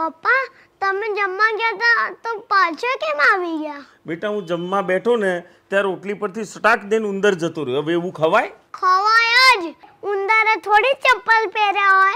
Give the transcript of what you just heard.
પપ્પા તમે જમવા ગયા હતા તો પાછા કેમ આવી ગયા બેટા હું જમવા બેઠો ને ત્યારે રોટલી પરથી સટાક દઈને ઉંદર જતો રહ્યો હવે એવું ખવાય ખવાય જ ઉંદરે થોડી ચપ્પલ પહેર્યા હોય